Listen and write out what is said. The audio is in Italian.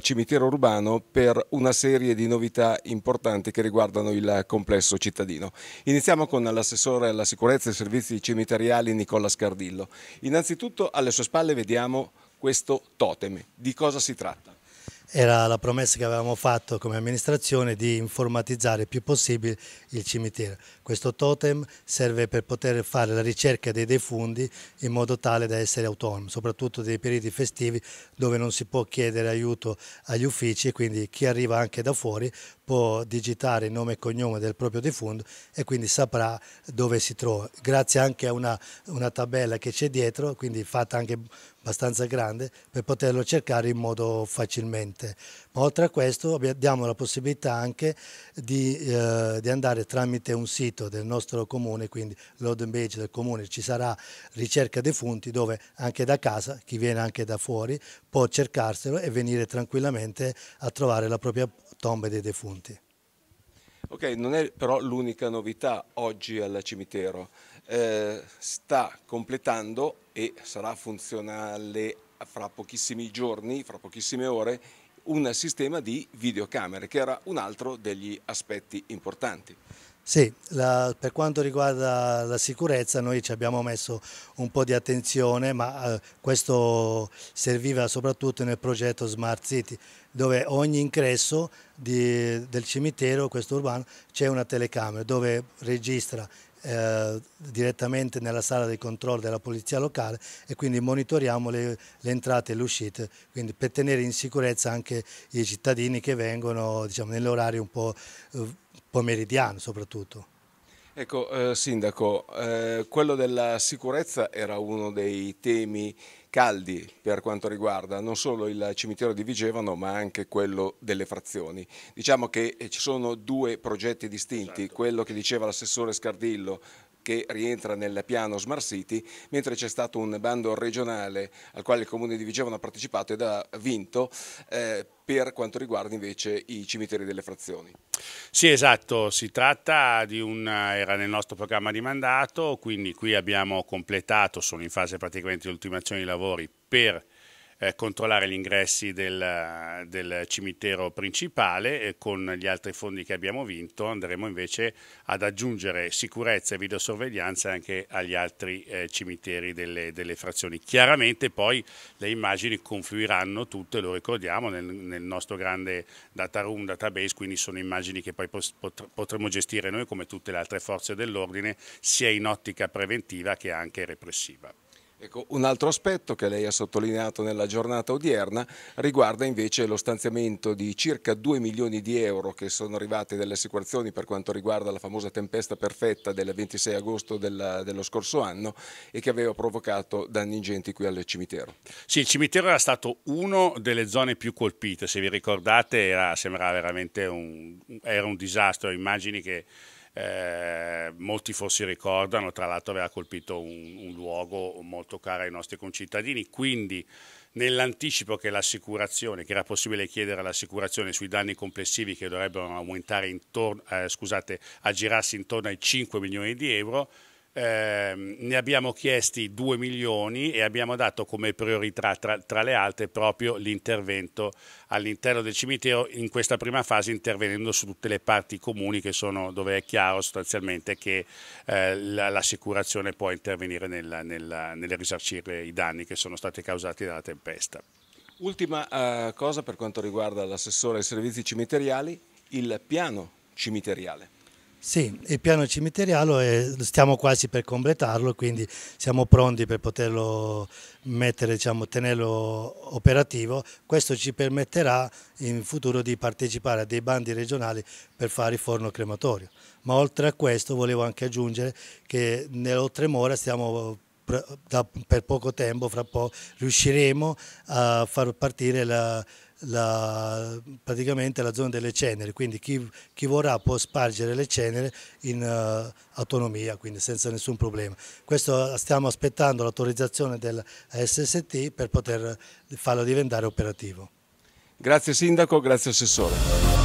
cimitero urbano per una serie di novità importanti che riguardano il complesso cittadino. Iniziamo con l'assessore alla sicurezza e servizi cimiteriali Nicola Scardillo. Innanzitutto alle sue spalle vediamo questo totem. Di cosa si tratta? era la promessa che avevamo fatto come amministrazione di informatizzare il più possibile il cimitero. Questo totem serve per poter fare la ricerca dei defunti in modo tale da essere autonomo, soprattutto nei periodi festivi dove non si può chiedere aiuto agli uffici e quindi chi arriva anche da fuori può digitare il nome e cognome del proprio defunto e quindi saprà dove si trova. Grazie anche a una, una tabella che c'è dietro, quindi fatta anche abbastanza grande per poterlo cercare in modo facilmente. Ma oltre a questo diamo la possibilità anche di, eh, di andare tramite un sito del nostro comune, quindi l'Oden Page del comune, ci sarà ricerca defunti dove anche da casa, chi viene anche da fuori, può cercarselo e venire tranquillamente a trovare la propria tomba dei defunti. Ok, non è però l'unica novità oggi al cimitero. Eh, sta completando e sarà funzionale fra pochissimi giorni, fra pochissime ore, un sistema di videocamere che era un altro degli aspetti importanti. Sì, la, per quanto riguarda la sicurezza noi ci abbiamo messo un po' di attenzione, ma eh, questo serviva soprattutto nel progetto Smart City, dove ogni ingresso di, del cimitero, questo urbano, c'è una telecamera dove registra eh, direttamente nella sala di controllo della polizia locale e quindi monitoriamo le, le entrate e le uscite quindi per tenere in sicurezza anche i cittadini che vengono diciamo, nell'orario un po' eh, pomeridiano soprattutto. Ecco, eh, Sindaco, eh, quello della sicurezza era uno dei temi caldi per quanto riguarda non solo il cimitero di Vigevano ma anche quello delle frazioni. Diciamo che eh, ci sono due progetti distinti, certo. quello che diceva l'assessore Scardillo che rientra nel piano Smart City, mentre c'è stato un bando regionale al quale il Comune di Vigevano ha partecipato ed ha vinto eh, per quanto riguarda invece i cimiteri delle frazioni. Sì esatto, si tratta di un, era nel nostro programma di mandato, quindi qui abbiamo completato, sono in fase praticamente di ultimazione di lavori per eh, controllare gli ingressi del, del cimitero principale e con gli altri fondi che abbiamo vinto andremo invece ad aggiungere sicurezza e videosorveglianza anche agli altri eh, cimiteri delle, delle, frazioni. Chiaramente poi le immagini confluiranno tutte, lo ricordiamo, nel, nel nostro grande data room, database, quindi sono immagini che poi potremo gestire noi come tutte le altre forze dell'ordine, sia in ottica preventiva che anche repressiva. Ecco, un altro aspetto che lei ha sottolineato nella giornata odierna riguarda invece lo stanziamento di circa 2 milioni di euro che sono arrivati dalle assicurazioni per quanto riguarda la famosa tempesta perfetta del 26 agosto della, dello scorso anno e che aveva provocato danni ingenti qui al cimitero. Sì, il cimitero era stato una delle zone più colpite, se vi ricordate era, sembrava veramente un, era un disastro, immagini che eh, molti forse ricordano, tra l'altro aveva colpito un, un luogo molto caro ai nostri concittadini, quindi nell'anticipo che l'assicurazione, che era possibile chiedere l'assicurazione sui danni complessivi che dovrebbero aumentare intorno, eh, scusate, aggirarsi intorno ai 5 milioni di euro, Ehm, ne abbiamo chiesti 2 milioni e abbiamo dato come priorità tra, tra le altre proprio l'intervento all'interno del cimitero in questa prima fase intervenendo su tutte le parti comuni che sono dove è chiaro sostanzialmente che eh, l'assicurazione può intervenire nel, nel, nel risarcire i danni che sono stati causati dalla tempesta. Ultima eh, cosa per quanto riguarda l'assessore ai servizi cimiteriali, il piano cimiteriale. Sì, il piano cimiteriale è, stiamo quasi per completarlo, quindi siamo pronti per poterlo mettere, diciamo, tenerlo operativo. Questo ci permetterà in futuro di partecipare a dei bandi regionali per fare il forno crematorio. Ma oltre a questo volevo anche aggiungere che nell'oltremora stiamo da, per poco tempo, fra poco, riusciremo a far partire la la, praticamente la zona delle ceneri, quindi chi, chi vorrà può spargere le ceneri in uh, autonomia, quindi senza nessun problema. Questo stiamo aspettando l'autorizzazione SST per poter farlo diventare operativo. Grazie Sindaco, grazie Assessore.